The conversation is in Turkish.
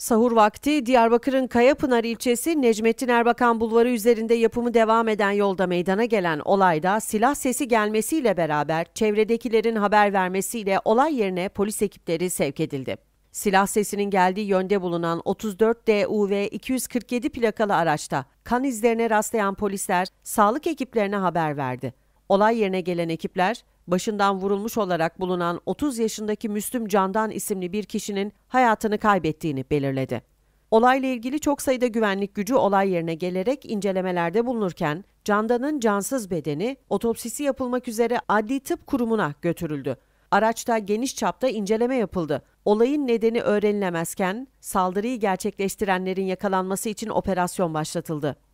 Sahur vakti Diyarbakır'ın Kayapınar ilçesi Necmettin Erbakan Bulvarı üzerinde yapımı devam eden yolda meydana gelen olayda silah sesi gelmesiyle beraber çevredekilerin haber vermesiyle olay yerine polis ekipleri sevk edildi. Silah sesinin geldiği yönde bulunan 34 DUV 247 plakalı araçta kan izlerine rastlayan polisler sağlık ekiplerine haber verdi. Olay yerine gelen ekipler başından vurulmuş olarak bulunan 30 yaşındaki Müslüm Candan isimli bir kişinin hayatını kaybettiğini belirledi. Olayla ilgili çok sayıda güvenlik gücü olay yerine gelerek incelemelerde bulunurken Candan'ın cansız bedeni otopsisi yapılmak üzere Adli Tıp Kurumu'na götürüldü. Araçta geniş çapta inceleme yapıldı. Olayın nedeni öğrenilemezken saldırıyı gerçekleştirenlerin yakalanması için operasyon başlatıldı.